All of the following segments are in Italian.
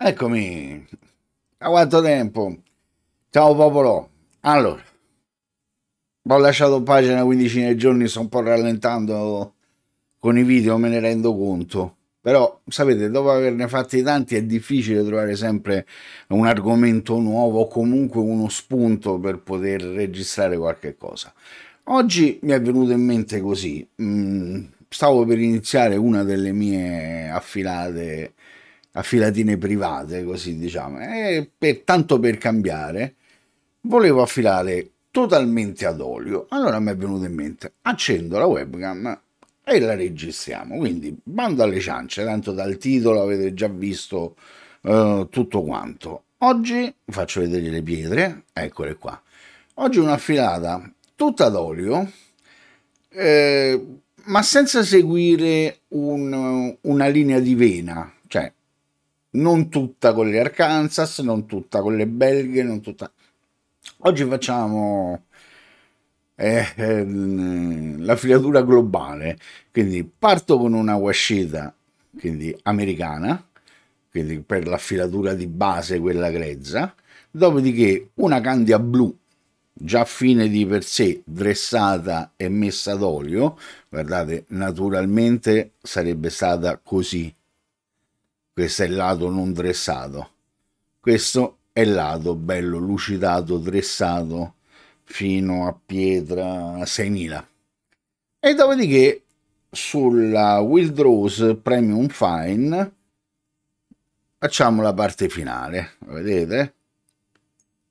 Eccomi, a quanto tempo? Ciao popolo, allora, ho lasciato pagina 15 nei giorni, sto un po' rallentando con i video, me ne rendo conto, però sapete, dopo averne fatti tanti è difficile trovare sempre un argomento nuovo o comunque uno spunto per poter registrare qualche cosa. Oggi mi è venuto in mente così, mm, stavo per iniziare una delle mie affilate a filatine private, così diciamo, e per, tanto per cambiare, volevo affilare totalmente ad olio. Allora mi è venuto in mente, accendo la webcam e la registriamo. Quindi bando alle ciance, tanto dal titolo avete già visto eh, tutto quanto. Oggi faccio vedere le pietre, eccole qua. Oggi una filata tutta ad olio, eh, ma senza seguire un, una linea di vena, cioè non tutta con le Arkansas, non tutta con le belghe, non tutta. Oggi facciamo eh, eh, la filatura globale, quindi parto con una wascita, quindi americana, quindi per la filatura di base quella grezza, dopodiché una candia blu già fine di per sé dressata e messa d'olio guardate naturalmente sarebbe stata così questo è il lato non dressato. Questo è il lato bello lucidato, dressato fino a pietra 6000. E dopodiché sulla Wild Rose Premium Fine facciamo la parte finale, vedete?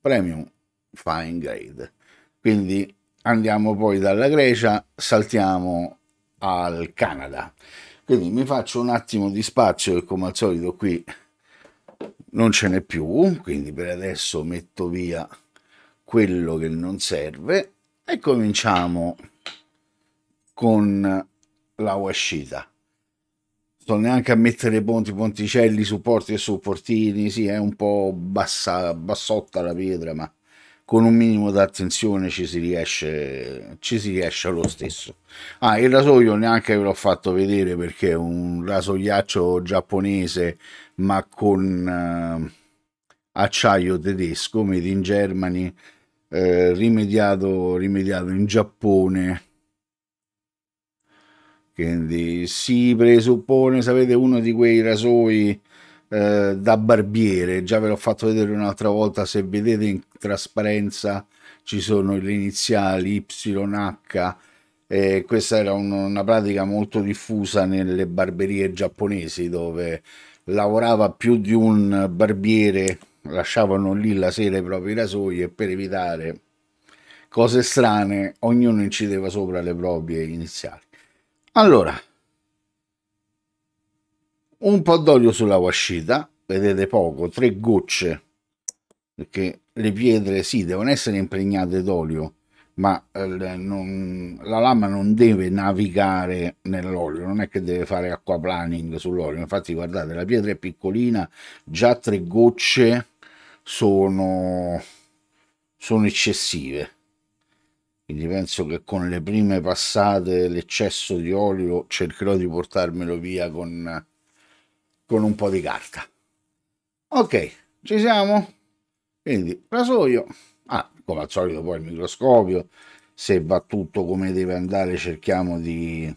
Premium Fine Grade. Quindi andiamo poi dalla Grecia, saltiamo al Canada. Quindi mi faccio un attimo di spazio che come al solito qui non ce n'è più, quindi per adesso metto via quello che non serve e cominciamo con la uscita. Sto neanche a mettere ponti, ponticelli, supporti e supportini, sì, è un po' bassa, bassotta la pietra, ma con un minimo di attenzione ci si riesce, ci si riesce lo stesso. Ah, il rasoio neanche ve l'ho fatto vedere perché è un rasoiaccio giapponese ma con eh, acciaio tedesco, made in Germany, eh, rimediato, rimediato in Giappone. Quindi si presuppone, sapete, uno di quei rasoi eh, da barbiere, già ve l'ho fatto vedere un'altra volta, se vedete in trasparenza ci sono le iniziali YH, eh, questa era un, una pratica molto diffusa nelle barberie giapponesi dove lavorava più di un barbiere, lasciavano lì la sera i propri rasoi e per evitare cose strane ognuno incideva sopra le proprie iniziali. Allora, un po' d'olio sulla wascita, vedete poco, tre gocce, perché le pietre sì devono essere impregnate d'olio, ma eh, non, la lama non deve navigare nell'olio, non è che deve fare acquaplaning sull'olio, infatti guardate la pietra è piccolina, già tre gocce sono, sono eccessive quindi penso che con le prime passate l'eccesso di olio cercherò di portarmelo via con con un po' di carta. Ok, ci siamo? Quindi rasoio, ah, come al solito poi il microscopio, se va tutto come deve andare cerchiamo di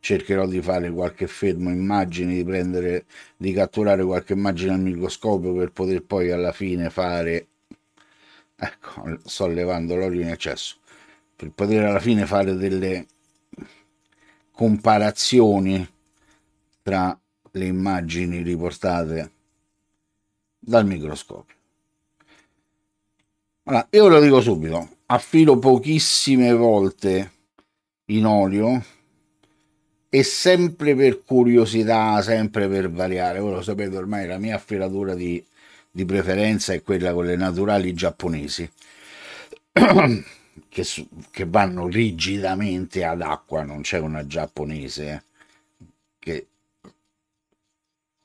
cercherò di fare qualche fermo immagine, di prendere, di catturare qualche immagine al microscopio per poter poi alla fine fare, ecco, sto levando l'olio in eccesso, per poter alla fine fare delle comparazioni tra le immagini riportate dal microscopio. Allora, io lo dico subito, affilo pochissime volte in olio e sempre per curiosità, sempre per variare. Voi lo sapete ormai, la mia affilatura di, di preferenza è quella con le naturali giapponesi, che, che vanno rigidamente ad acqua, non c'è una giapponese eh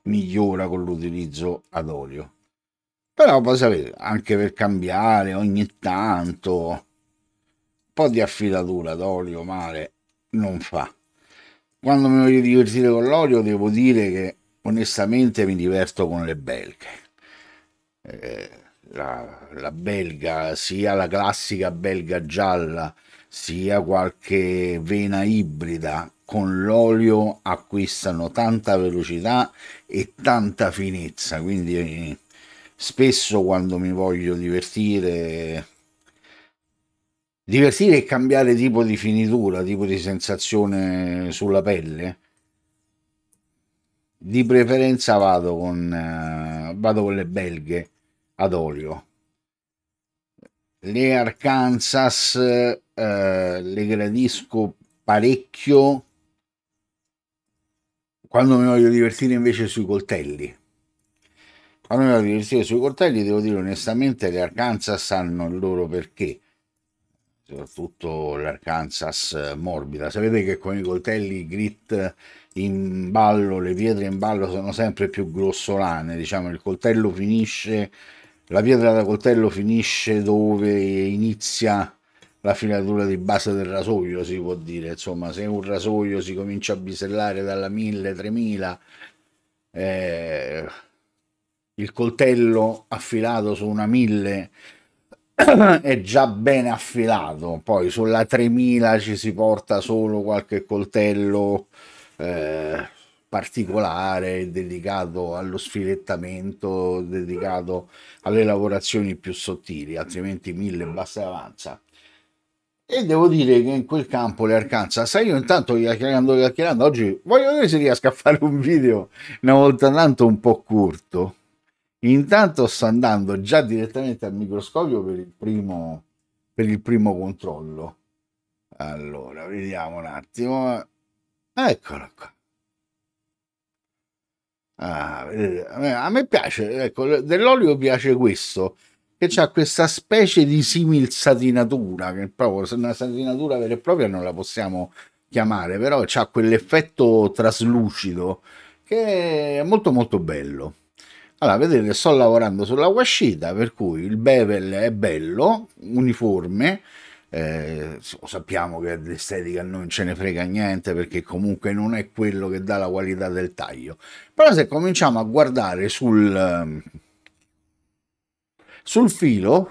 migliora con l'utilizzo ad olio. Però poi sapete, anche per cambiare ogni tanto, un po' di affilatura d'olio male non fa. Quando mi voglio divertire con l'olio devo dire che onestamente mi diverto con le belghe. Eh, la, la belga, sia la classica belga gialla, sia qualche vena ibrida con l'olio acquistano tanta velocità e tanta finezza quindi eh, spesso quando mi voglio divertire divertire e cambiare tipo di finitura tipo di sensazione sulla pelle di preferenza vado con eh, vado con le belghe ad olio le Arkansas eh, le gradisco parecchio quando mi voglio divertire invece sui coltelli, quando mi voglio divertire sui coltelli, devo dire onestamente, le Arkansas hanno il loro perché, soprattutto l'Arkansas eh, morbida. Sapete che con i coltelli grit in ballo, le pietre in ballo sono sempre più grossolane, diciamo il coltello finisce, la pietra da coltello finisce dove inizia la filatura di base del rasoio si può dire insomma se un rasoio si comincia a bisellare dalla 1000 3000 eh, il coltello affilato su una 1000 è già ben affilato poi sulla 3000 ci si porta solo qualche coltello eh, particolare dedicato allo sfilettamento dedicato alle lavorazioni più sottili altrimenti 1000 basta e avanza e devo dire che in quel campo le Arkansas, io intanto chiacchierando, chiacchierando oggi voglio vedere se riesco a fare un video una volta tanto un po' corto. Intanto sto andando già direttamente al microscopio per il primo, per il primo controllo. Allora, vediamo un attimo. Eccolo qua. Ah, a me piace, ecco, dell'olio piace questo, che ha questa specie di simil satinatura, che proprio una satinatura vera e propria non la possiamo chiamare, però ha quell'effetto traslucido che è molto molto bello. Allora, vedete, sto lavorando sulla wascita, per cui il bevel è bello, uniforme, eh, sappiamo che l'estetica non ce ne frega niente perché comunque non è quello che dà la qualità del taglio. Però se cominciamo a guardare sul ehm, sul filo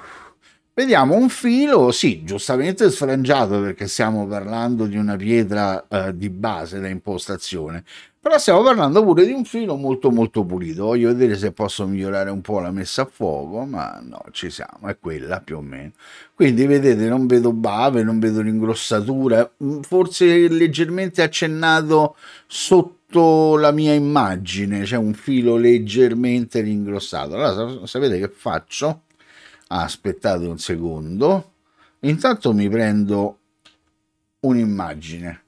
vediamo un filo, sì, giustamente sfrangiato perché stiamo parlando di una pietra eh, di base da impostazione, però stiamo parlando pure di un filo molto molto pulito. Voglio vedere se posso migliorare un po' la messa a fuoco, ma no, ci siamo, è quella più o meno. Quindi vedete, non vedo bave, non vedo l'ingrossatura, mm, forse leggermente accennato sotto la mia immagine, c'è cioè un filo leggermente ringrossato. Allora sapete che faccio? Ah, aspettate un secondo intanto mi prendo un'immagine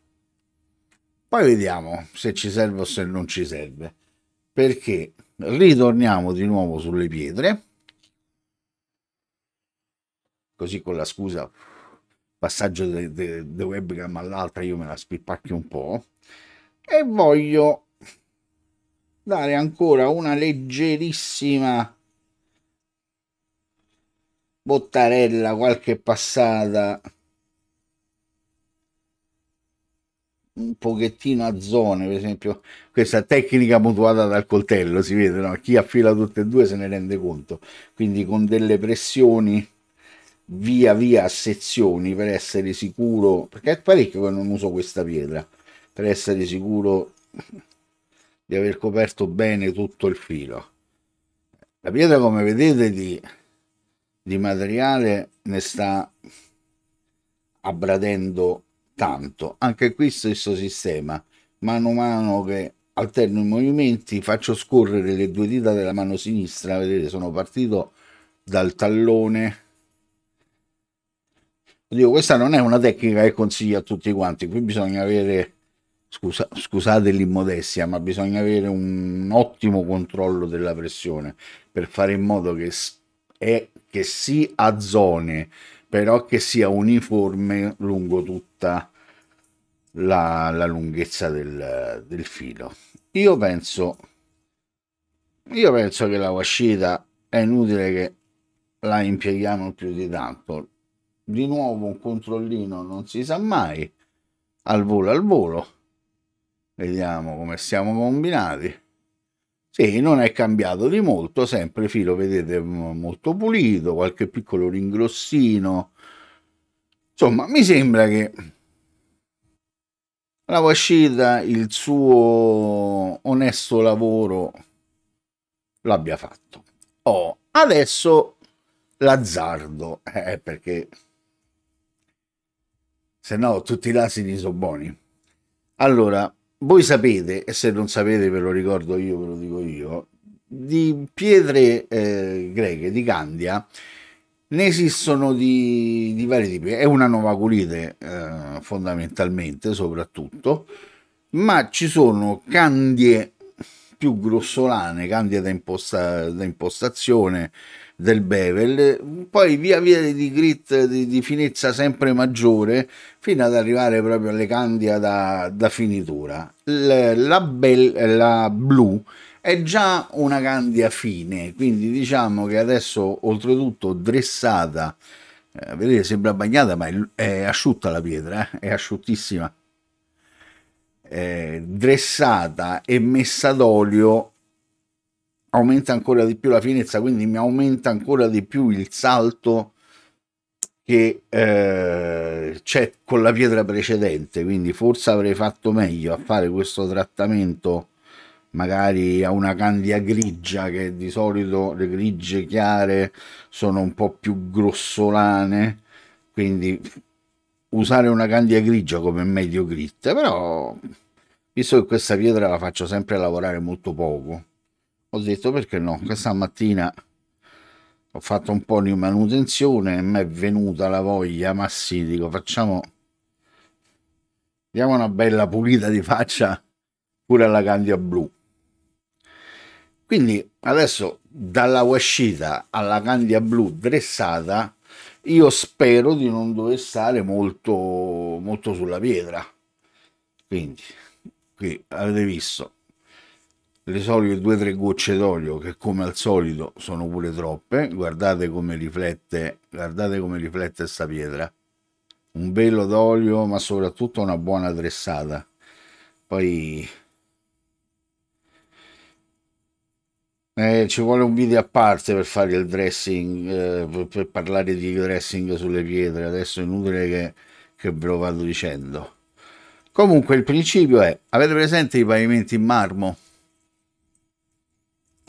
poi vediamo se ci serve o se non ci serve perché ritorniamo di nuovo sulle pietre così con la scusa passaggio del webcam all'altra io me la spippacchio un po' e voglio dare ancora una leggerissima Bottarella qualche passata un pochettino a zone, per esempio questa tecnica mutuata dal coltello, si vede, no? chi affila tutte e due se ne rende conto, quindi con delle pressioni via via a sezioni per essere sicuro, perché è parecchio che non uso questa pietra, per essere sicuro di aver coperto bene tutto il filo. La pietra come vedete di di materiale ne sta abbradendo tanto. Anche qui stesso sistema, mano a mano che alterno i movimenti, faccio scorrere le due dita della mano sinistra, vedete sono partito dal tallone. Dico, questa non è una tecnica che consiglio a tutti quanti, qui bisogna avere, scusa, scusate l'immodestia, ma bisogna avere un ottimo controllo della pressione per fare in modo che è che si a zone, però che sia uniforme lungo tutta la, la lunghezza del, del, filo. Io penso, io penso che la wascita è inutile che la impieghiamo più di tanto. Di nuovo un controllino non si sa mai, al volo al volo. Vediamo come siamo combinati e non è cambiato di molto, sempre filo vedete molto pulito, qualche piccolo ringrossino. Insomma, mi sembra che la Washita il suo onesto lavoro l'abbia fatto. Oh, adesso l'azzardo, eh, perché se no tutti i lasini sono buoni. Allora, voi sapete, e se non sapete ve lo ricordo io, ve lo dico io, di pietre eh, greche, di Candia, ne esistono di, di vari tipi. È una novaculite eh, fondamentalmente, soprattutto, ma ci sono candie più grossolane, candie da, imposta, da impostazione, del bevel, poi via via di grit di, di finezza sempre maggiore fino ad arrivare proprio alle candia da, da finitura. L, la, bel, la blu è già una candia fine, quindi diciamo che adesso oltretutto dressata, eh, vedete sembra bagnata ma è, è asciutta la pietra, eh? è asciuttissima. Eh, dressata e messa d'olio aumenta ancora di più la finezza, quindi mi aumenta ancora di più il salto che eh, c'è con la pietra precedente, quindi forse avrei fatto meglio a fare questo trattamento magari a una candia grigia che di solito le grigie chiare sono un po' più grossolane, quindi usare una candia grigia come medio grit, però visto che questa pietra la faccio sempre lavorare molto poco ho detto perché no, questa mattina ho fatto un po' di manutenzione e mi è venuta la voglia, ma sì, dico facciamo, diamo una bella pulita di faccia pure alla candia blu. Quindi adesso dalla uscita alla candia blu dressata, io spero di non dover stare molto, molto sulla pietra. Quindi, qui avete visto, le solite due o tre gocce d'olio che come al solito sono pure troppe guardate come riflette guardate come riflette sta pietra un velo d'olio ma soprattutto una buona dressata poi eh, ci vuole un video a parte per fare il dressing eh, per, per, parlare di dressing sulle pietre adesso è inutile che, che ve lo vado dicendo comunque il principio è avete presente i pavimenti in marmo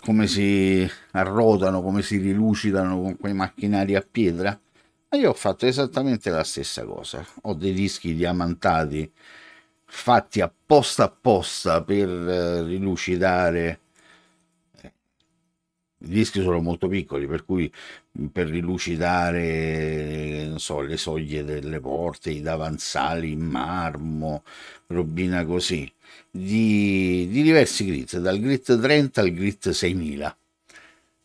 come si arrotano, come si rilucidano con quei macchinari a pietra. Ma io ho fatto esattamente la stessa cosa. Ho dei dischi diamantati fatti apposta apposta per eh, rilucidare. I dischi sono molto piccoli, per cui mm, per rilucidare so, le soglie delle porte, i davanzali in marmo, robina così di, di diversi grid, dal grit 30 al grit 6000.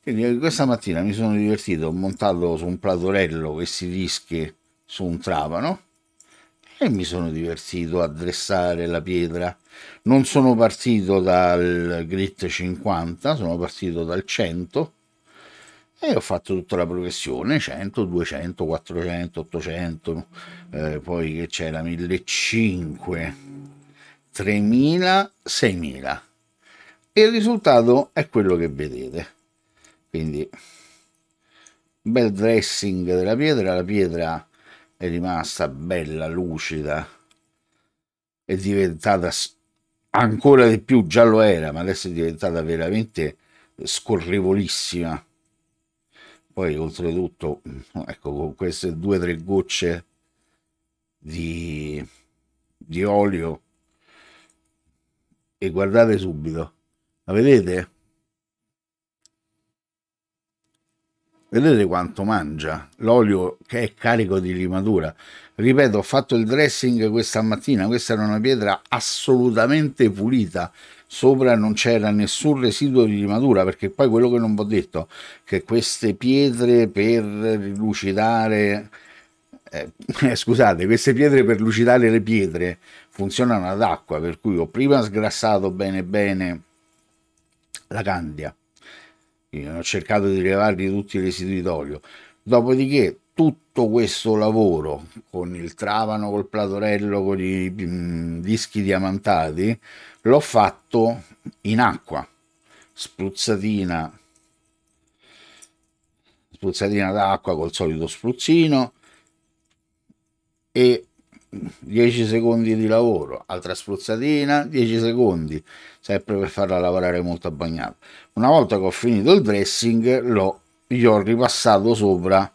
Quindi eh, questa mattina mi sono divertito, ho montato su un platorello questi dischi su un trapano e mi sono divertito a dressare la pietra. Non sono partito dal grit 50, sono partito dal 100 e ho fatto tutta la progressione 100, 200, 400, 800, eh, poi che c'era 1500 3.000, 6.000 e il risultato è quello che vedete. Quindi bel dressing della pietra, la pietra è rimasta bella, lucida, è diventata ancora di più, già lo era, ma adesso è diventata veramente scorrevolissima. Poi oltretutto, ecco, con queste due o tre gocce di, di olio e guardate subito. La vedete? Vedete quanto mangia l'olio che è carico di limatura. Ripeto, ho fatto il dressing questa mattina, questa era una pietra assolutamente pulita, sopra non c'era nessun residuo di limatura, perché poi quello che non vi ho detto, che queste pietre per lucidare, eh, scusate, queste pietre per lucidare le pietre funzionano ad acqua, per cui ho prima sgrassato bene bene la candia, ho cercato di levargli tutti i residui d'olio, dopodiché tutto questo lavoro con il travano, col platorello, con i mm, dischi diamantati, l'ho fatto in acqua, spruzzatina, spruzzatina d'acqua col solito spruzzino e 10 secondi di lavoro, altra spruzzatina, 10 secondi, sempre per farla lavorare molto bagnata. Una volta che ho finito il dressing, l'ho, gli ho ripassato sopra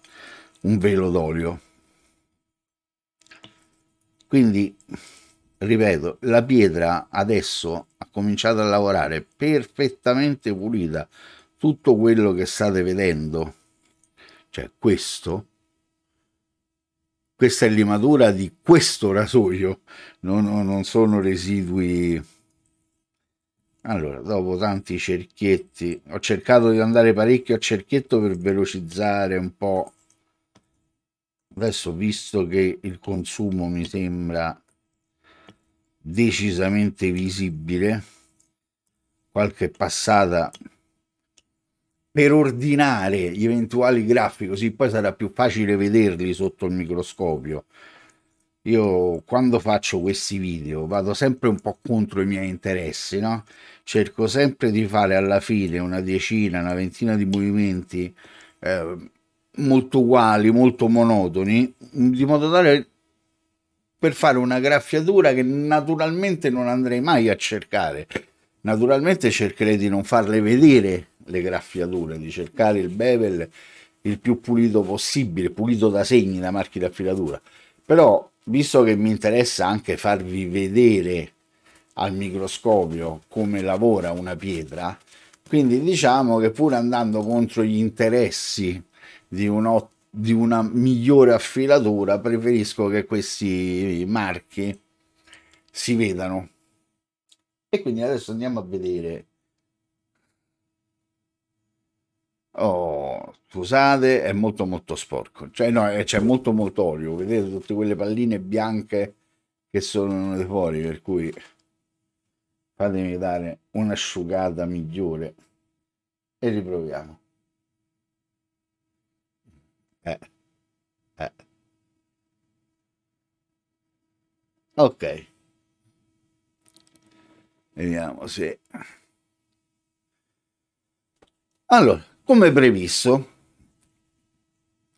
un velo d'olio. Quindi, ripeto, la pietra adesso ha cominciato a lavorare perfettamente pulita. Tutto quello che state vedendo, cioè questo, questa è limatura di questo rasoio, non, non sono residui... Allora, dopo tanti cerchietti, ho cercato di andare parecchio a cerchietto per velocizzare un po'. Adesso, visto che il consumo mi sembra decisamente visibile, qualche passata per ordinare gli eventuali graffi, così poi sarà più facile vederli sotto il microscopio. Io quando faccio questi video vado sempre un po' contro i miei interessi, no? Cerco sempre di fare alla fine una decina, una ventina di movimenti eh, molto uguali, molto monotoni, di modo tale per fare una graffiatura che naturalmente non andrei mai a cercare. Naturalmente cercherei di non farle vedere le graffiature, di cercare il bevel il più pulito possibile, pulito da segni, da marchi di affilatura. Però, visto che mi interessa anche farvi vedere al microscopio come lavora una pietra, quindi diciamo che pur andando contro gli interessi di, un, di una migliore affilatura, preferisco che questi marchi si vedano. E quindi adesso andiamo a vedere Oh, scusate, è molto molto sporco. Cioè, no, eh, c'è molto molto olio. Vedete tutte quelle palline bianche che sono fuori, per cui fatemi dare un'asciugata migliore e riproviamo. Eh. Eh. Ok. Vediamo se... Allora, come previsto,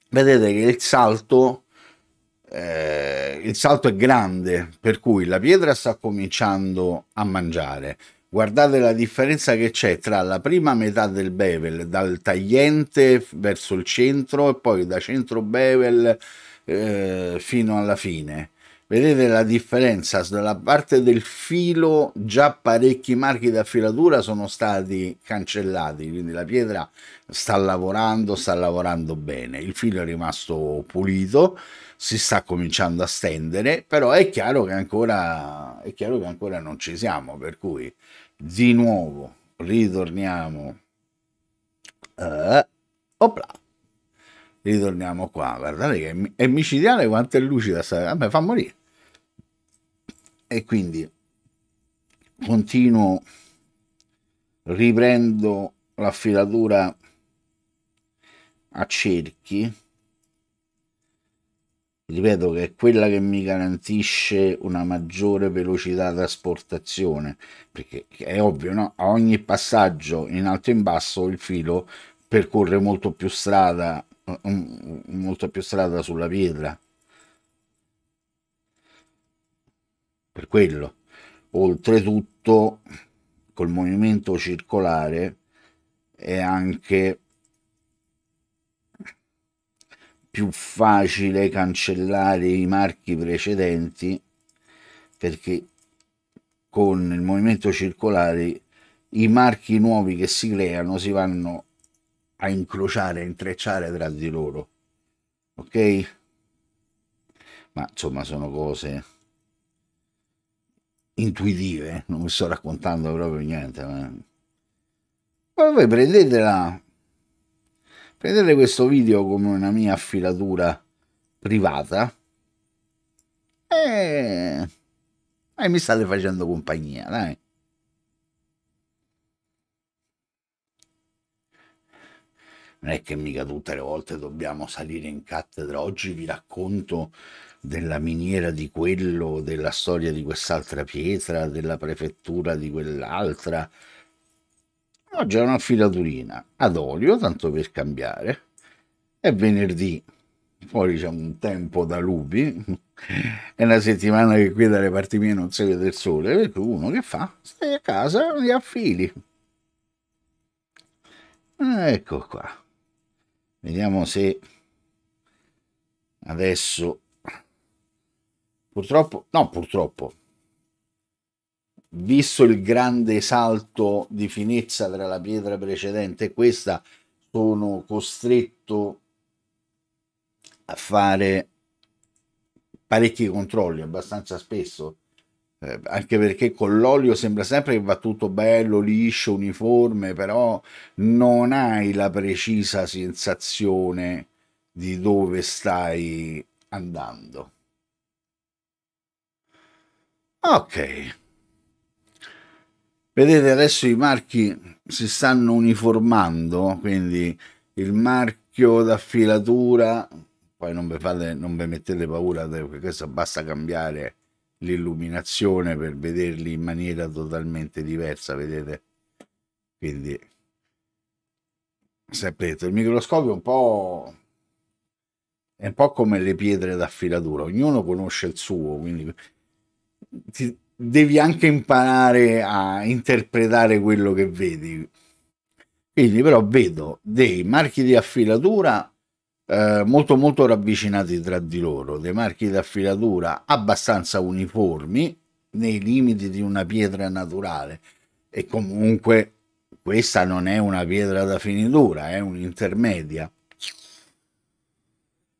vedete che il salto, eh, il salto è grande, per cui la pietra sta cominciando a mangiare. Guardate la differenza che c'è tra la prima metà del bevel, dal tagliente verso il centro e poi da centro bevel eh, fino alla fine. Vedete la differenza? Dalla parte del filo già parecchi marchi di affilatura sono stati cancellati, quindi la pietra sta lavorando, sta lavorando bene. Il filo è rimasto pulito, si sta cominciando a stendere, però è chiaro che ancora, è chiaro che ancora non ci siamo, per cui di nuovo ritorniamo. Uh, opla ritorniamo qua. Guardate che è micidiale quanto è lucida. Sta... Vabbè, fa morire e quindi continuo, riprendo la filatura a cerchi, ripeto che è quella che mi garantisce una maggiore velocità di trasportazione, perché è ovvio, no? a ogni passaggio in alto e in basso il filo percorre molto più strada, molto più strada sulla pietra. per quello. Oltretutto col movimento circolare è anche più facile cancellare i marchi precedenti perché con il movimento circolare i marchi nuovi che si creano si vanno a incrociare, a intrecciare tra di loro. Ok? Ma insomma sono cose intuitive, eh? non vi sto raccontando proprio niente. Ma... Poi voi prendetela, prendete questo video come una mia affilatura privata e, e mi state facendo compagnia, dai. non è che mica tutte le volte dobbiamo salire in cattedra. Oggi vi racconto della miniera di quello, della storia di quest'altra pietra, della prefettura di quell'altra. Oggi è una filaturina ad olio, tanto per cambiare. È venerdì, fuori c'è un tempo da lupi, è una settimana che qui dalle parti mie non si vede il sole, per uno che fa? Stai a casa, li affili. Ah, ecco qua. Vediamo se adesso Purtroppo, no, purtroppo, visto il grande salto di finezza tra la pietra precedente e questa, sono costretto a fare parecchi controlli abbastanza spesso eh, anche perché con l'olio sembra sempre che va tutto bello, liscio, uniforme, però non hai la precisa sensazione di dove stai andando. Ok. Vedete adesso i marchi si stanno uniformando, quindi il marchio d'affilatura, poi non vi, fate, non vi mettete paura perché questo basta cambiare l'illuminazione per vederli in maniera totalmente diversa, vedete? Quindi, sapete, il microscopio è un po'... È un po' come le pietre d'affilatura, ognuno conosce il suo, quindi ti, devi anche imparare a interpretare quello che vedi. Quindi però vedo dei marchi di affilatura eh, molto molto ravvicinati tra di loro, dei marchi di affilatura abbastanza uniformi nei limiti di una pietra naturale e comunque questa non è una pietra da finitura, è un'intermedia.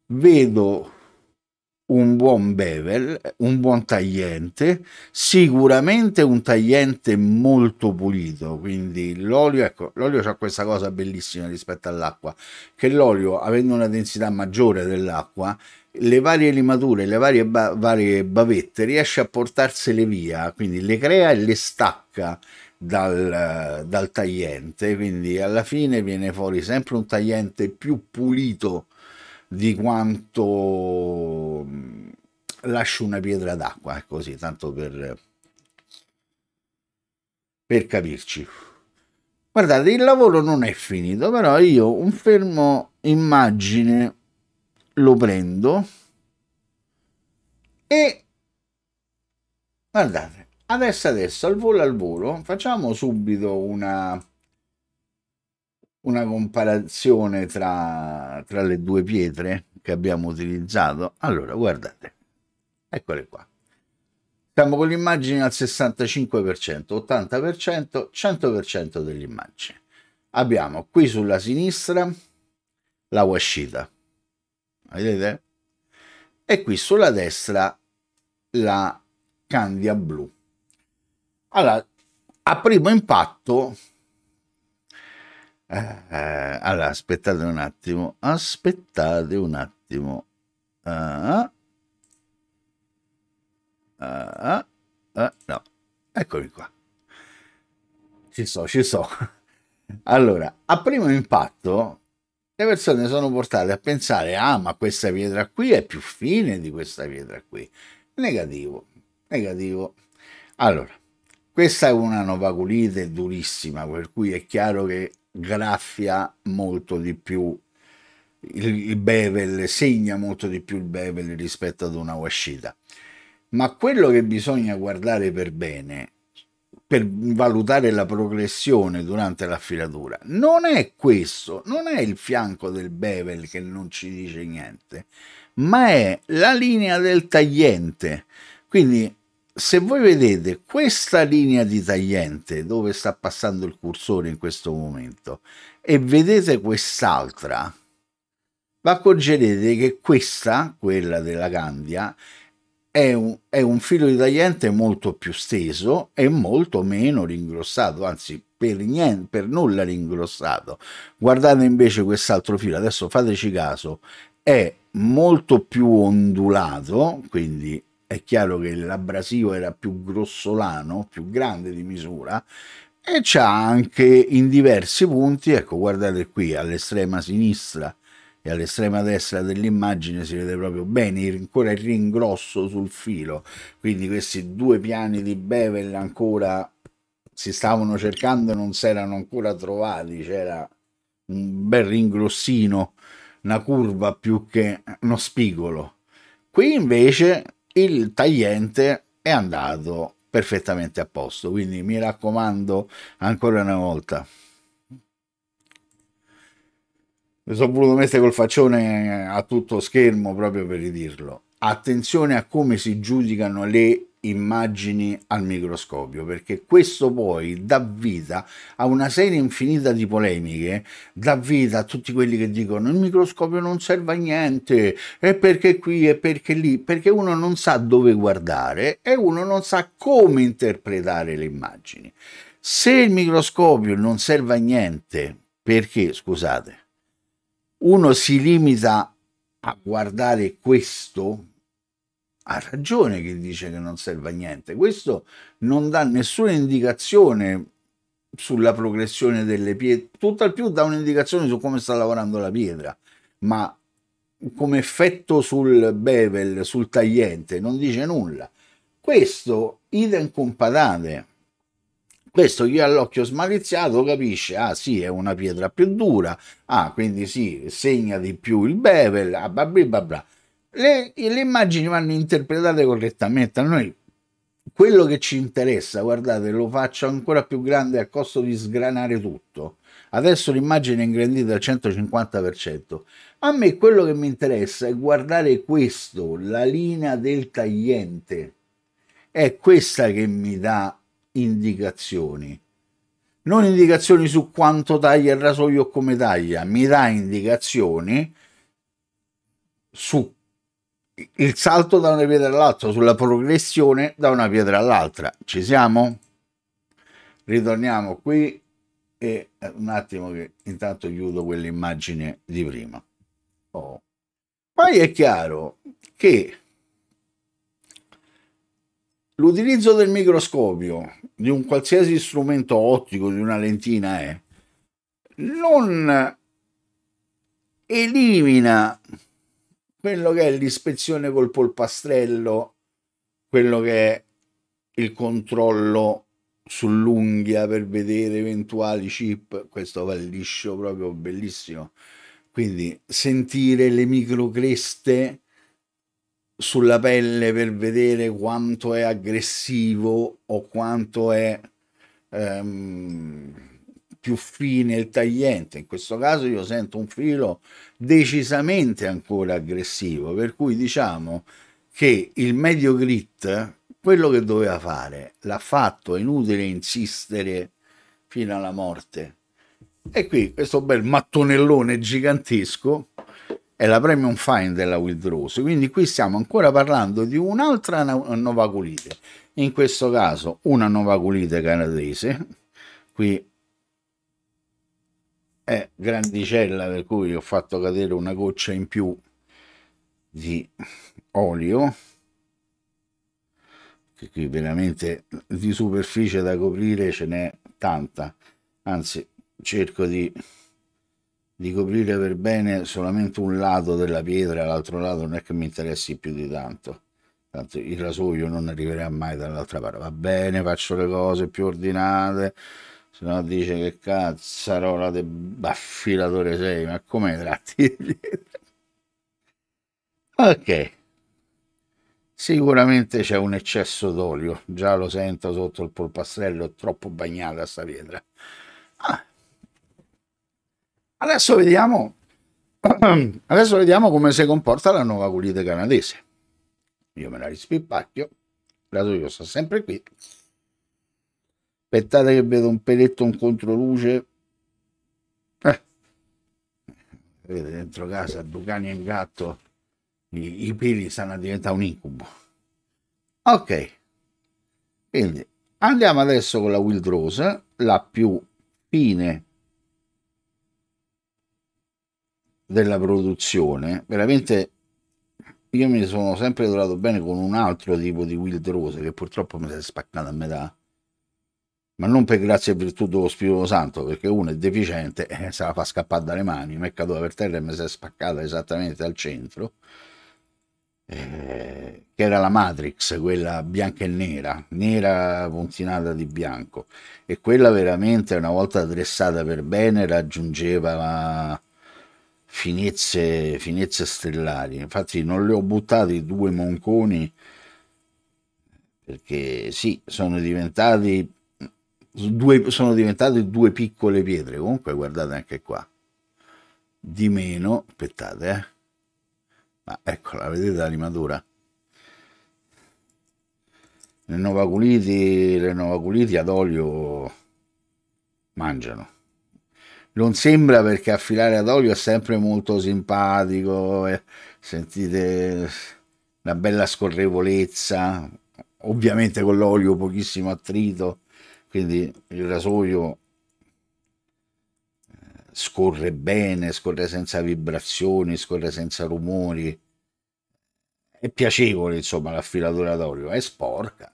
Vedo un buon bevel, un buon tagliente, sicuramente un tagliente molto pulito, quindi l'olio, ecco, l'olio ha questa cosa bellissima rispetto all'acqua, che l'olio avendo una densità maggiore dell'acqua, le varie limature, le varie, ba varie bavette riesce a portarsele via, quindi le crea e le stacca dal, dal tagliente, quindi alla fine viene fuori sempre un tagliente più pulito di quanto mm, lascio una pietra d'acqua, eh, così, tanto per, per capirci. Guardate, il lavoro non è finito, però io un fermo immagine lo prendo e guardate, adesso adesso, al volo al volo, facciamo subito una una comparazione tra, tra le due pietre che abbiamo utilizzato. Allora, guardate, eccole qua. Siamo con l'immagine al 65%, 80%, 100% dell'immagine. Abbiamo qui sulla sinistra la wascita, vedete? E qui sulla destra la candia blu. Allora, a primo impatto eh, eh, allora, aspettate un attimo, aspettate un attimo. Ah ah. ah, ah, ah, no, eccomi qua. Ci so, ci so. Allora, a primo impatto le persone sono portate a pensare, ah, ma questa pietra qui è più fine di questa pietra qui. Negativo, negativo. Allora, questa è una novaculite durissima, per cui è chiaro che graffia molto di più il bevel, segna molto di più il bevel rispetto ad una Washida. Ma quello che bisogna guardare per bene per valutare la progressione durante l'affilatura. Non è questo, non è il fianco del bevel che non ci dice niente, ma è la linea del tagliente. Quindi se voi vedete questa linea di tagliente dove sta passando il cursore in questo momento e vedete quest'altra, vi accorgerete che questa, quella della Gandia, è un, è un, filo di tagliente molto più steso e molto meno ringrossato, anzi per, niente, per nulla ringrossato. Guardate invece quest'altro filo, adesso fateci caso, è molto più ondulato, quindi è chiaro che l'abrasivo era più grossolano, più grande di misura, e c'ha anche in diversi punti, ecco guardate qui all'estrema sinistra e all'estrema destra dell'immagine si vede proprio bene ancora il ringrosso sul filo, quindi questi due piani di bevel ancora si stavano cercando e non si erano ancora trovati, c'era un bel ringrossino, una curva più che uno spigolo. Qui invece il tagliente è andato perfettamente a posto quindi mi raccomando ancora una volta mi sono voluto mettere col faccione a tutto schermo proprio per ridirlo attenzione a come si giudicano le immagini al microscopio perché questo poi dà vita a una serie infinita di polemiche dà vita a tutti quelli che dicono il microscopio non serve a niente e perché qui e perché lì perché uno non sa dove guardare e uno non sa come interpretare le immagini se il microscopio non serve a niente perché scusate uno si limita a guardare questo ha ragione chi dice che non serve a niente. Questo non dà nessuna indicazione sulla progressione delle pietre, tutt'al più dà un'indicazione su come sta lavorando la pietra, ma come effetto sul bevel, sul tagliente, non dice nulla. Questo idem con patate. Questo chi ha l'occhio smaliziato capisce, ah sì, è una pietra più dura, ah quindi sì, segna di più il bevel, ah bla bla bla. bla le, le immagini vanno interpretate correttamente. A noi quello che ci interessa, guardate, lo faccio ancora più grande a costo di sgranare tutto. Adesso l'immagine è ingrandita al 150%. A me quello che mi interessa è guardare questo, la linea del tagliente. È questa che mi dà indicazioni. Non indicazioni su quanto taglia il rasoio o come taglia, mi dà indicazioni su il salto da una pietra all'altra, sulla progressione da una pietra all'altra. Ci siamo? Ritorniamo qui e eh, un attimo che intanto chiudo quell'immagine di prima. Oh. Poi è chiaro che l'utilizzo del microscopio, di un qualsiasi strumento ottico, di una lentina è, eh, non elimina quello che è l'ispezione col polpastrello, quello che è il controllo sull'unghia per vedere eventuali chip, questo va liscio proprio bellissimo. Quindi sentire le microcreste sulla pelle per vedere quanto è aggressivo o quanto è... Ehm, più fine e tagliente. In questo caso io sento un filo decisamente ancora aggressivo, per cui diciamo che il medio grit quello che doveva fare l'ha fatto, è inutile insistere fino alla morte. E qui questo bel mattonellone gigantesco è la Premium Fine della Wildrose, quindi qui stiamo ancora parlando di un'altra novaculite, in questo caso una novaculite canadese, qui è grandicella per cui ho fatto cadere una goccia in più di olio che qui veramente di superficie da coprire ce n'è tanta anzi cerco di, di coprire per bene solamente un lato della pietra l'altro lato non è che mi interessi più di tanto tanto il rasoio non arriverà mai dall'altra parte va bene faccio le cose più ordinate se no dice che cazzarola de baffilatore sei, ma come tratti? ok, sicuramente c'è un eccesso d'olio, già lo sento sotto il polpastrello, troppo bagnata sta pietra. Ah. Adesso vediamo adesso vediamo come si comporta la nuova culite canadese. Io me la rispippacchio, la tua sta sempre qui aspettate che vedo un peletto in controluce eh. Vedete, dentro casa Ducani e un gatto i, i peli stanno a diventare un incubo ok quindi andiamo adesso con la wild rose la più fine della produzione veramente io mi sono sempre trovato bene con un altro tipo di wild rose che purtroppo mi si è spaccata a metà ma non per grazia e virtù dello Spirito Santo, perché uno è deficiente e se la fa scappare dalle mani, mi è caduta per terra e mi si è spaccata esattamente al centro, eh, che era la Matrix, quella bianca e nera, nera puntinata di bianco, e quella veramente una volta dressata per bene raggiungeva finezze, finezze stellari, infatti non le ho buttati due monconi, perché sì, sono diventati due, sono diventate due piccole pietre, comunque guardate anche qua, di meno, aspettate, eh. ma eccola, vedete la limatura? Le novaculiti, le novaculiti ad olio mangiano. Non sembra perché affilare ad olio è sempre molto simpatico, eh. sentite una bella scorrevolezza, ovviamente con l'olio pochissimo attrito quindi il rasoio eh, scorre bene, scorre senza vibrazioni, scorre senza rumori, è piacevole insomma l'affilatura d'olio, è sporca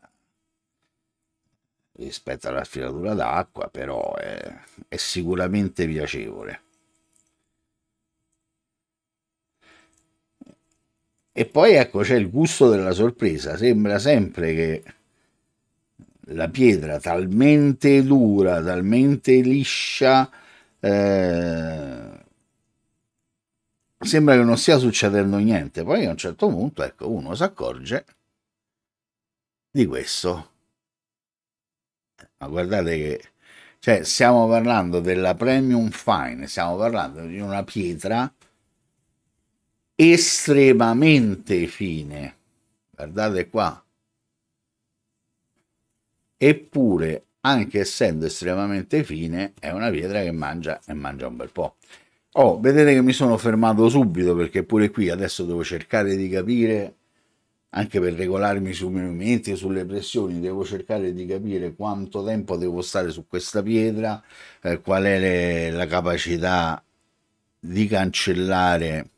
rispetto all'affilatura d'acqua, però è, è sicuramente piacevole. E poi ecco c'è il gusto della sorpresa, sembra sempre che la pietra talmente dura, talmente liscia, eh, sembra che non stia succedendo niente. Poi a un certo punto, ecco, uno si accorge di questo. Ma guardate che, cioè, stiamo parlando della Premium Fine, stiamo parlando di una pietra estremamente fine. Guardate qua eppure anche essendo estremamente fine è una pietra che mangia e mangia un bel po'. Oh, vedete che mi sono fermato subito perché pure qui adesso devo cercare di capire, anche per regolarmi sui movimenti e sulle pressioni, devo cercare di capire quanto tempo devo stare su questa pietra, eh, qual è le, la capacità di cancellare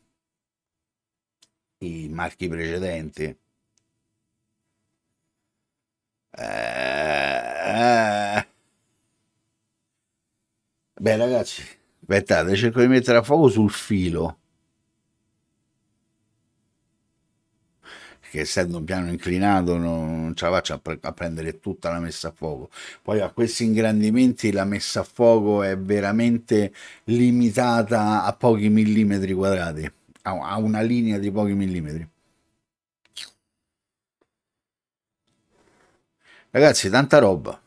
i marchi precedenti. Eh, Beh ragazzi, aspettate, cerco di mettere a fuoco sul filo. che essendo un piano inclinato non ce la faccio a, pre a, prendere tutta la messa a fuoco. Poi a questi ingrandimenti la messa a fuoco è veramente limitata a pochi millimetri quadrati, a, a una linea di pochi millimetri. Ragazzi, tanta roba,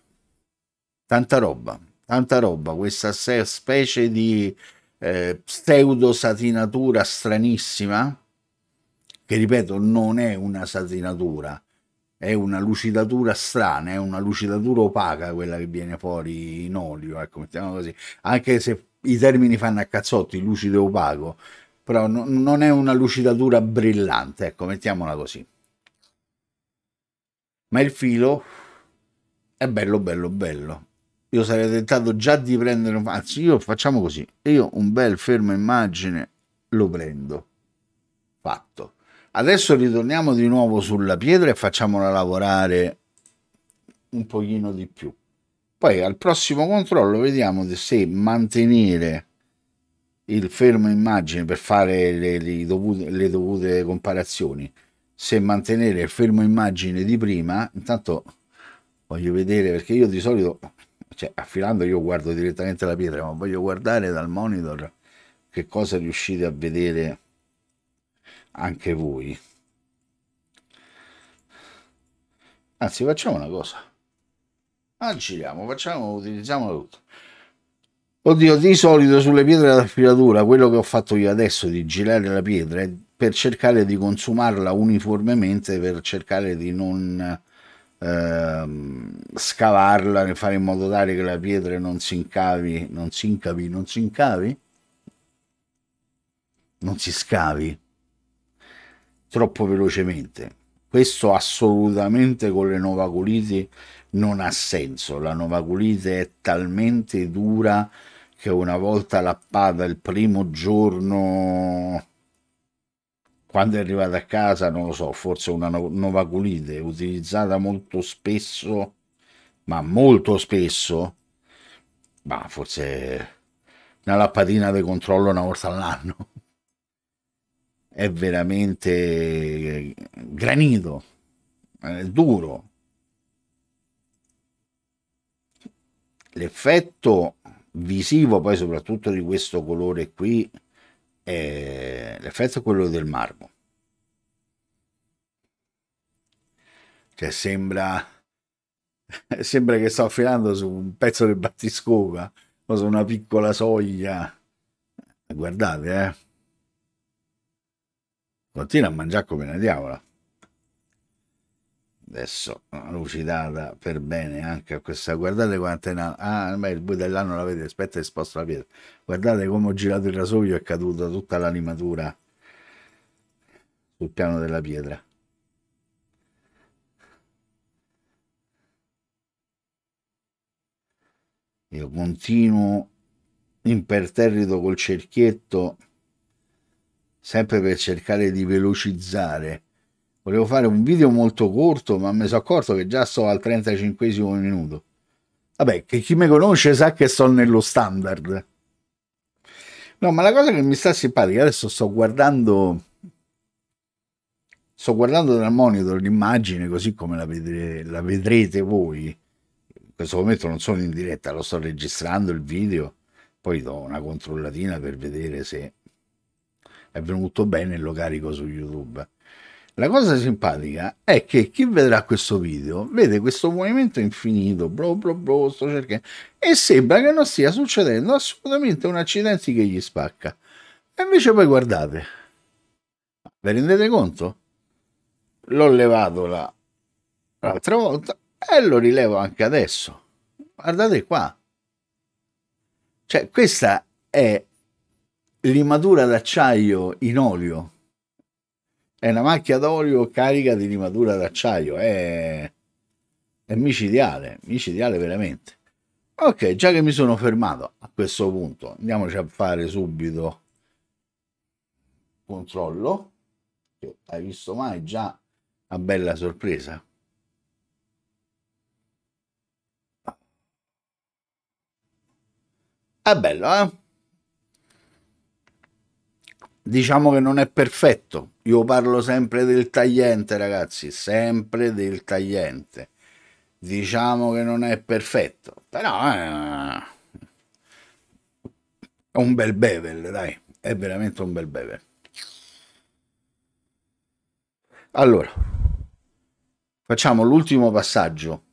tanta roba tanta roba, questa specie di eh, pseudo satinatura stranissima, che ripeto non è una satinatura, è una lucidatura strana, è una lucidatura opaca quella che viene fuori in olio, ecco, mettiamo così, anche se i termini fanno a cazzotti, lucido e opaco, però no, non è una lucidatura brillante, ecco, mettiamola così. Ma il filo è bello, bello, bello io sarei tentato già di prendere, un anzi io facciamo così, io un bel fermo immagine lo prendo, fatto. Adesso ritorniamo di nuovo sulla pietra e facciamola lavorare un pochino di più. Poi al prossimo controllo vediamo se mantenere il fermo immagine per fare le, le, dovute, le dovute comparazioni, se mantenere il fermo immagine di prima, intanto voglio vedere perché io di solito cioè affilando io guardo direttamente la pietra, ma voglio guardare dal monitor che cosa riuscite a vedere anche voi. Anzi, facciamo una cosa. Ah, giriamo, facciamo, utilizziamo tutto. Oddio, di solito sulle pietre d'affilatura, quello che ho fatto io adesso di girare la pietra è per cercare di consumarla uniformemente, per cercare di non ehm, scavarla e fare in modo tale che la pietra non si incavi, non si incavi, non si incavi, non si scavi troppo velocemente. Questo assolutamente con le novaculiti non ha senso. La novaculite è talmente dura che una volta lappata il primo giorno quando è arrivata a casa, non lo so, forse una novaculite utilizzata molto spesso, ma molto spesso, ma forse una lappadina di controllo una volta all'anno. È veramente eh, granito, è duro. L'effetto visivo poi soprattutto di questo colore qui eh, l'effetto è quello del marmo. Cioè sembra, sembra che sto affilando su un pezzo di battiscopa o su una piccola soglia. Guardate, eh. Continua a mangiare come una diavola adesso ah, lucidata per bene anche a questa guardate quanto è ah ma il Buddha là non la vede aspetta che sposto la pietra guardate come ho girato il rasoio è caduta tutta l'animatura sul piano della pietra io continuo imperterrito col cerchietto sempre per cercare di velocizzare Volevo fare un video molto corto, ma mi sono accorto che già sto al 35 minuto. Vabbè, che chi mi conosce sa che sto nello standard. No, ma la cosa che mi sta simpatica, adesso sto guardando sto guardando dal monitor l'immagine così come la, vedre, la, vedrete voi. In questo momento non sono in diretta, lo sto registrando il video, poi do una controllatina per vedere se è venuto bene e lo carico su YouTube. La cosa simpatica è che chi vedrà questo video vede questo movimento infinito, bro bro bro, sto cercando, e sembra che non stia succedendo assolutamente un accidente che gli spacca. E invece poi guardate, vi rendete conto? L'ho levato la, l'altra volta e lo rilevo anche adesso. Guardate qua. Cioè, questa è limatura d'acciaio in olio è una macchia d'olio carica di limatura d'acciaio, è... è micidiale, micidiale veramente. Ok, già che mi sono fermato a questo punto, andiamoci a fare subito controllo. Che hai visto mai già una bella sorpresa. È bello, eh? Diciamo che non è perfetto, io parlo sempre del tagliente ragazzi, sempre del tagliente. Diciamo che non è perfetto, però eh, è un bel bevel, dai, è veramente un bel bevel. Allora, facciamo l'ultimo passaggio.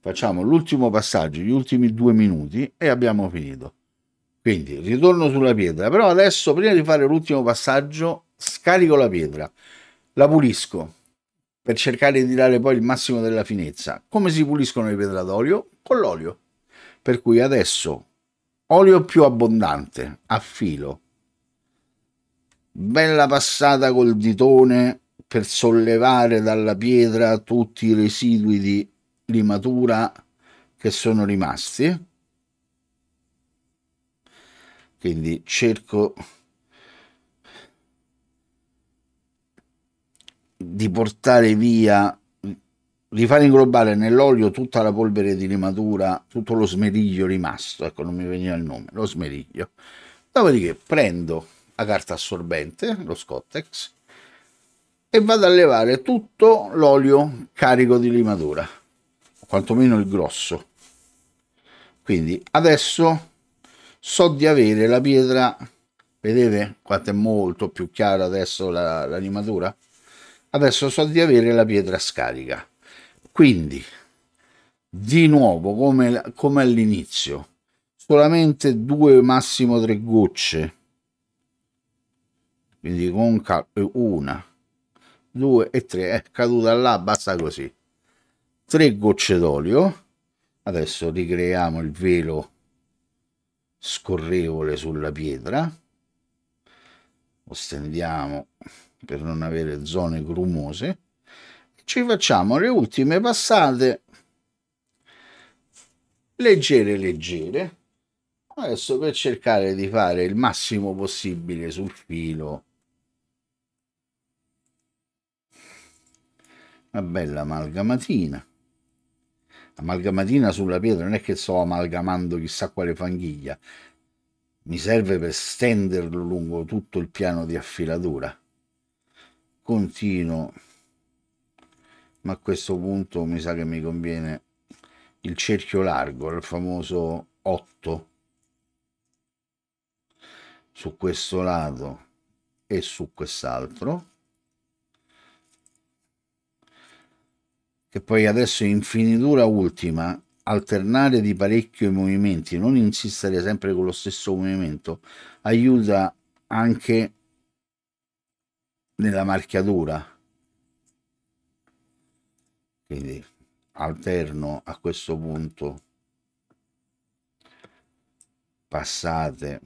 Facciamo l'ultimo passaggio, gli ultimi due minuti e abbiamo finito. Quindi ritorno sulla pietra, però adesso prima di fare l'ultimo passaggio scarico la pietra, la pulisco per cercare di dare poi il massimo della finezza. Come si puliscono le pietre d'olio? Con l'olio. Per cui adesso olio più abbondante a filo, bella passata col ditone per sollevare dalla pietra tutti i residui di limatura che sono rimasti quindi cerco di portare via di fare inglobare nell'olio tutta la polvere di limatura tutto lo smeriglio rimasto ecco non mi veniva il nome lo smeriglio dopodiché prendo la carta assorbente lo scottex e vado a levare tutto l'olio carico di limatura quantomeno il grosso quindi adesso so di avere la pietra vedete quanto è molto più chiara adesso la, la adesso so di avere la pietra scarica quindi di nuovo come, come all'inizio solamente due massimo tre gocce quindi con eh, una due e tre è caduta là basta così tre gocce d'olio adesso ricreiamo il velo scorrevole sulla pietra lo stendiamo per non avere zone grumose ci facciamo le ultime passate leggere leggere adesso per cercare di fare il massimo possibile sul filo una bella amalgamatina amalgamatina sulla pietra non è che sto amalgamando chissà quale fanghiglia, mi serve per stenderlo lungo tutto il piano di affilatura. Continuo, ma a questo punto mi sa che mi conviene il cerchio largo, il famoso 8 su questo lato e su quest'altro che poi adesso è in finitura ultima, alternare di parecchio i movimenti, non insistere sempre con lo stesso movimento, aiuta anche nella marchiatura. Quindi alterno a questo punto passate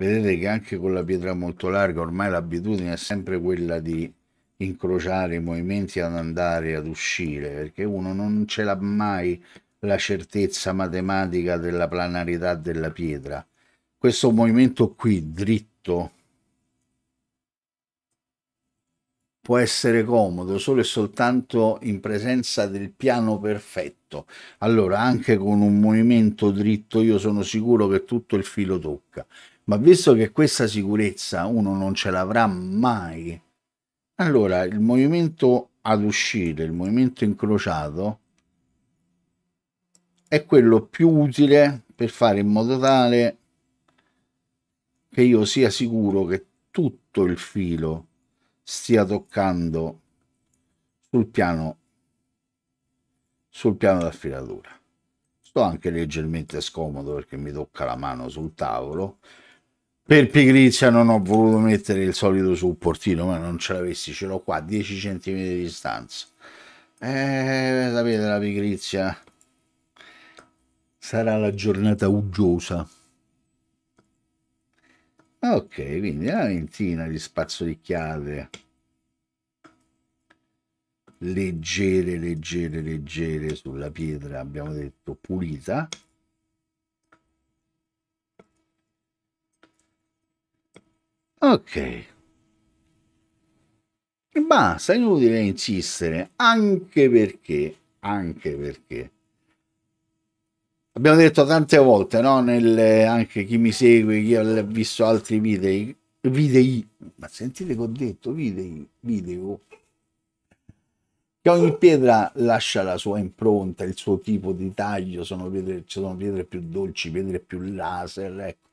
Vedete che anche con la pietra molto larga ormai l'abitudine è sempre quella di incrociare i movimenti ad andare ad uscire perché uno non ce l'ha mai la certezza matematica della planarità della pietra questo movimento qui dritto può essere comodo solo e soltanto in presenza del piano perfetto allora anche con un movimento dritto io sono sicuro che tutto il filo tocca ma visto che questa sicurezza uno non ce l'avrà mai, allora il movimento ad uscire, il movimento incrociato, è quello più utile per fare in modo tale che io sia sicuro che tutto il filo stia toccando sul piano sul piano d'affilatura sto anche leggermente scomodo perché mi tocca la mano sul tavolo per pigrizia non ho voluto mettere il solito supportino ma non ce l'avessi ce l'ho qua a 10 cm di distanza eh, sapete la pigrizia sarà la giornata uggiosa ok quindi una ventina di spazzolicchiate leggere leggere leggere sulla pietra abbiamo detto pulita Ok. Basta, è inutile insistere, anche perché, anche perché. Abbiamo detto tante volte, no? Nel, anche chi mi segue, chi ha visto altri video, video, ma sentite che ho detto, video, video, che ogni pietra lascia la sua impronta, il suo tipo di taglio, sono pietre, ci sono pietre più dolci, pietre più laser, ecco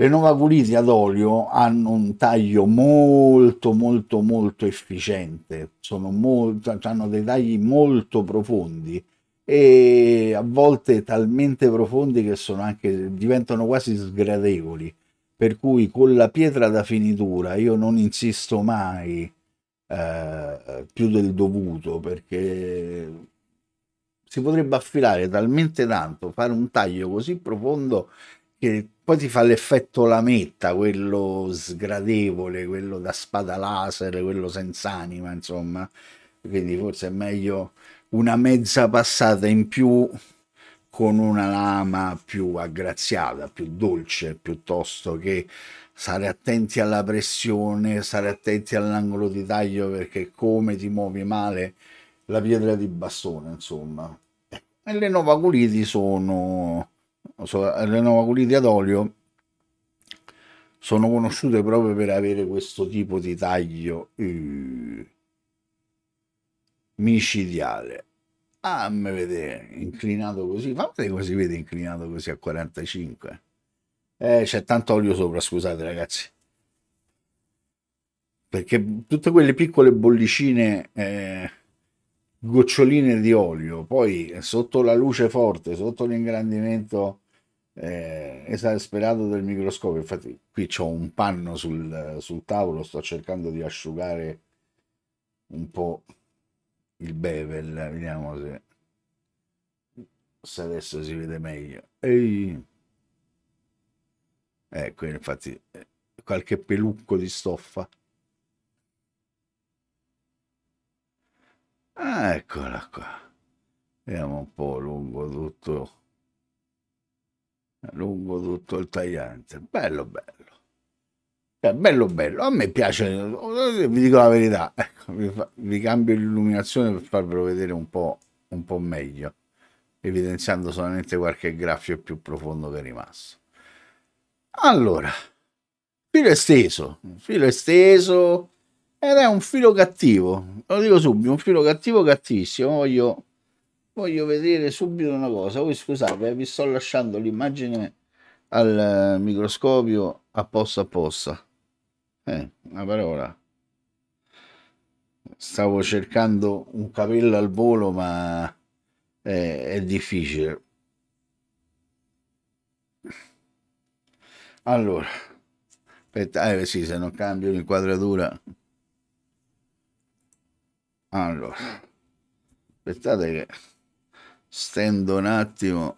le novaculiti ad olio hanno un taglio molto molto molto efficiente, molto, hanno dei tagli molto profondi e a volte talmente profondi che anche, diventano quasi sgradevoli. Per cui con la pietra da finitura io non insisto mai eh, più del dovuto perché si potrebbe affilare talmente tanto, fare un taglio così profondo che poi ti fa l'effetto lametta, quello sgradevole, quello da spada laser, quello senza anima, insomma. Quindi forse è meglio una mezza passata in più con una lama più aggraziata, più dolce, piuttosto che stare attenti alla pressione, stare attenti all'angolo di taglio perché come ti muovi male la pietra di bastone, insomma. Eh, e le Nova Culiti sono le novaculite ad olio sono conosciute proprio per avere questo tipo di taglio eh, micidiale. Ah, me vede inclinato così, ma vedete come si vede inclinato così a 45. Eh, c'è tanto olio sopra, scusate ragazzi. Perché tutte quelle piccole bollicine, eh, goccioline di olio, poi sotto la luce forte, sotto l'ingrandimento eh, esasperato del microscopio. Infatti, qui ho un panno sul, sul tavolo, sto cercando di asciugare un po' il bevel. Vediamo se, se adesso si vede meglio. Ehi. Ecco, infatti, eh, qualche pelucco di stoffa. Ah, eccola qua. Vediamo un po' lungo tutto lungo tutto il tagliante. Bello, bello. Cioè, bello, bello. A me piace, vi dico la verità, ecco, vi, fa, vi, cambio l'illuminazione per farvelo vedere un po', un po' meglio, evidenziando solamente qualche graffio più profondo che è rimasto. Allora, filo esteso, filo esteso, ed è un filo cattivo, lo dico subito, un filo cattivo cattivissimo, voglio voglio vedere subito una cosa. Voi scusate, eh, vi sto lasciando l'immagine al eh, microscopio apposta apposta. Eh, una parola. Stavo cercando un capello al volo, ma è, eh, è difficile. Allora, aspetta, eh sì, se non cambio l'inquadratura. Allora, aspettate che stendo un attimo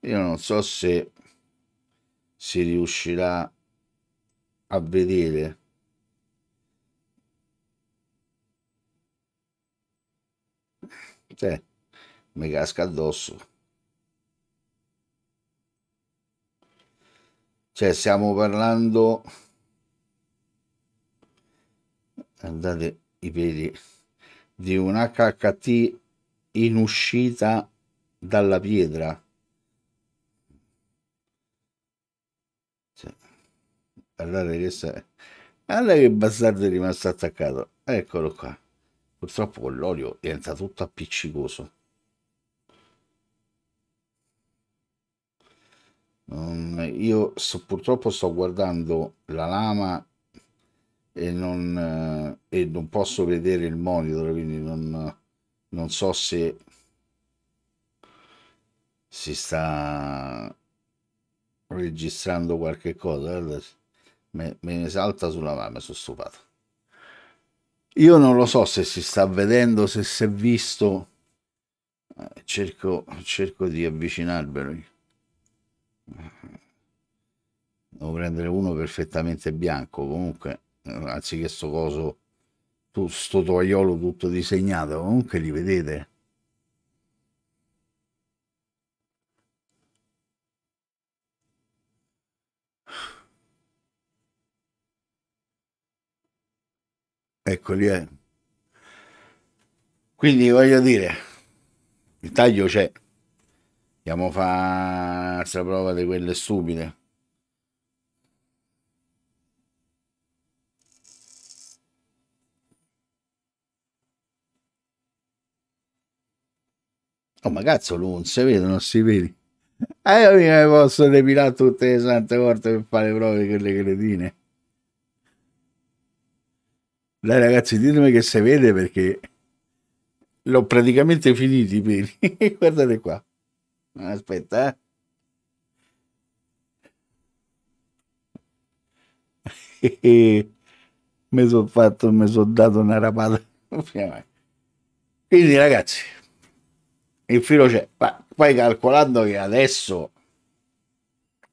io non so se si riuscirà a vedere cioè, mi casca addosso cioè stiamo parlando andate i piedi di un HHT in uscita dalla pietra. guardate che sta... Guarda che bastardo è rimasto attaccato. Eccolo qua. Purtroppo con l'olio diventa tutto appiccicoso. Um, io so, purtroppo sto guardando la lama e non, eh, e non posso vedere il monitor, quindi non, non so se si sta registrando qualche cosa. Me, ne salta sulla mamma, sono stupato. Io non lo so se si sta vedendo, se si è visto. Eh, cerco, cerco di avvicinarvelo. Devo prendere uno perfettamente bianco, comunque anziché sto coso, sto tovagliolo tutto disegnato, comunque li vedete. Eccoli, è Quindi voglio dire, il taglio c'è. Andiamo a fare questa prova di quelle stupide. Oh, ma cazzo, non si vede, non si vede. Eh, io mi posso depilare tutte le sante volte per fare prove con le cretine. Dai ragazzi, ditemi che si vede perché l'ho praticamente finito i peli. Guardate qua. Aspetta, eh. mi sono fatto, mi sono dato una rapata. Quindi ragazzi, il filo c'è poi calcolando che adesso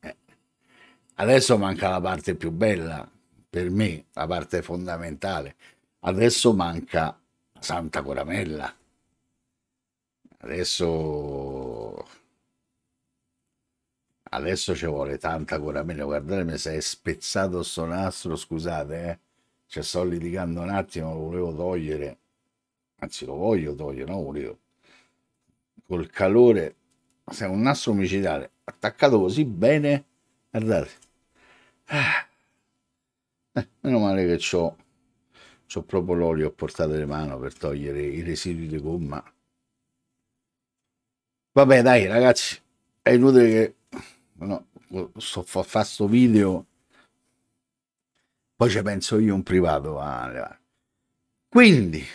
eh, adesso manca la parte più bella per me la parte fondamentale adesso manca Santa Coramella adesso adesso ci vuole tanta coramella guardate se è spezzato sto nastro scusate eh. ci sto litigando un attimo lo volevo togliere anzi lo voglio togliere no volevo col calore, sei un nastro micidiale attaccato così bene, guardate, ah. eh, meno male che ho ho proprio l'olio a portata di mano per togliere i residui di gomma. Vabbè, dai, ragazzi, è inutile che no, sto fa, questo video. Poi ci penso io in privato ah, Quindi,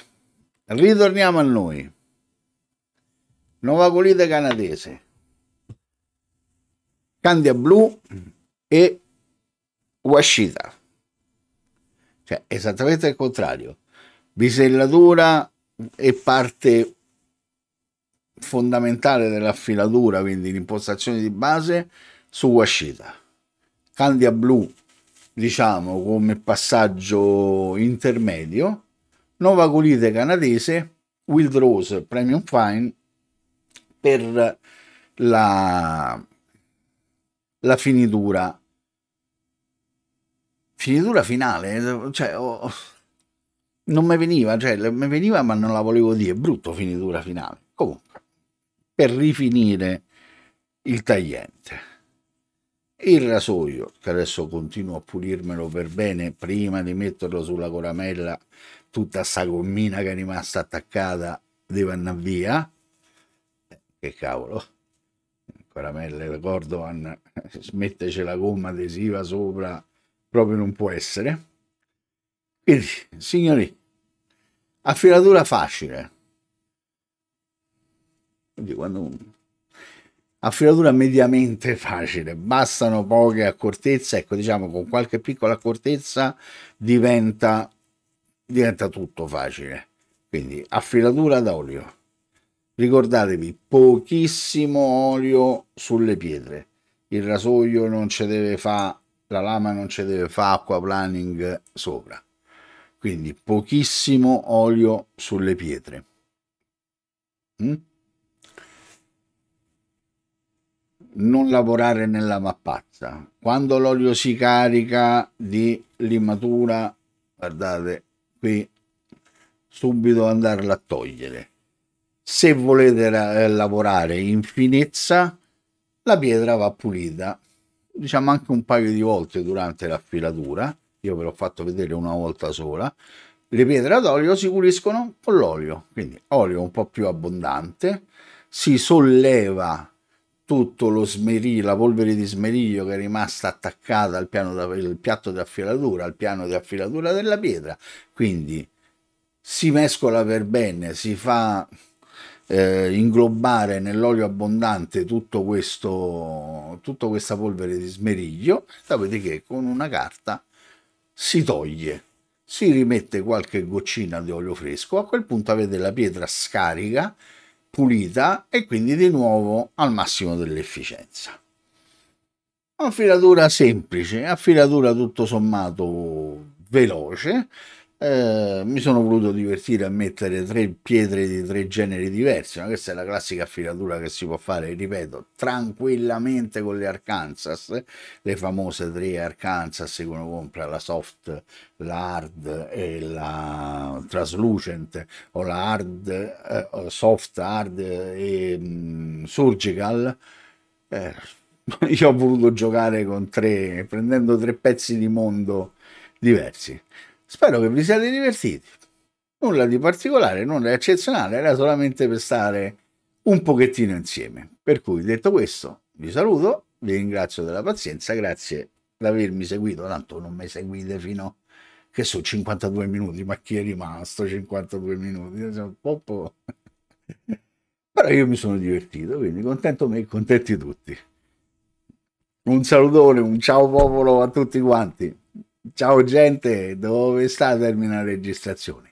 ritorniamo a noi. Nuova Colite canadese, Candia Blu e Washita. Cioè, esattamente il contrario. Bisellatura è parte fondamentale dell'affilatura, quindi l'impostazione di base su Washita. Candia Blu, diciamo, come passaggio intermedio. Nuova Colite canadese, Wild Rose Premium Fine per la, la finitura. Finitura finale, cioè, oh, non mi veniva, cioè, mi veniva ma non la volevo dire, brutto finitura finale. Comunque, per rifinire il tagliente il rasoio che adesso continuo a pulirmelo per bene prima di metterlo sulla coramella tutta sta gommina che è rimasta attaccata deve andare via che cavolo, Caramelle, il Gordovan, smetterci la gomma adesiva sopra, proprio non può essere. Quindi, signori, affilatura facile. Quindi quando affilatura mediamente facile, bastano poche accortezze, ecco diciamo con qualche piccola accortezza diventa, diventa tutto facile, quindi affilatura d'olio. Ricordatevi, pochissimo olio sulle pietre. Il rasoio non ci deve fare, la lama non ci deve fare acqua planning sopra. Quindi pochissimo olio sulle pietre. Mm? non lavorare nella mappazza. Quando l'olio si carica di limatura, guardate qui, subito andarla a togliere se volete la eh, lavorare in finezza la pietra va pulita diciamo anche un paio di volte durante l'affilatura io ve l'ho fatto vedere una volta sola le pietre ad olio si puliscono con l'olio quindi olio un po più abbondante si solleva tutto lo smeriglio, la polvere di smeriglio che è rimasta attaccata al piano da, piatto di affilatura, al piano di affilatura della pietra. Quindi si mescola per bene, si fa eh, inglobare nell'olio abbondante tutto questo, tutta questa polvere di smeriglio, dopodiché con una carta si toglie, si rimette qualche goccina di olio fresco, a quel punto avete la pietra scarica, pulita e quindi di nuovo al massimo dell'efficienza. Affilatura semplice, affilatura tutto sommato veloce, eh, mi sono voluto divertire a mettere tre pietre di tre generi diversi, ma questa è la classica affilatura che si può fare, ripeto, tranquillamente con le Arkansas, le famose tre Arkansas che uno compra, la soft, la hard e la translucent, o la hard, eh, soft, hard e mh, mm, surgical. Eh, io ho voluto giocare con tre, prendendo tre pezzi di mondo diversi. Spero che vi siate divertiti. Nulla di particolare, nulla di eccezionale, era solamente per stare un pochettino insieme. Per cui, detto questo, vi saluto, vi ringrazio della pazienza, grazie di avermi seguito, tanto non mi seguite fino che sono 52 minuti, ma chi è rimasto 52 minuti? Cioè, un po', po'. Però io mi sono divertito, quindi contento me e contenti tutti. Un salutone, un ciao popolo a tutti quanti. Ciao gente, dove sta a terminare la registrazione?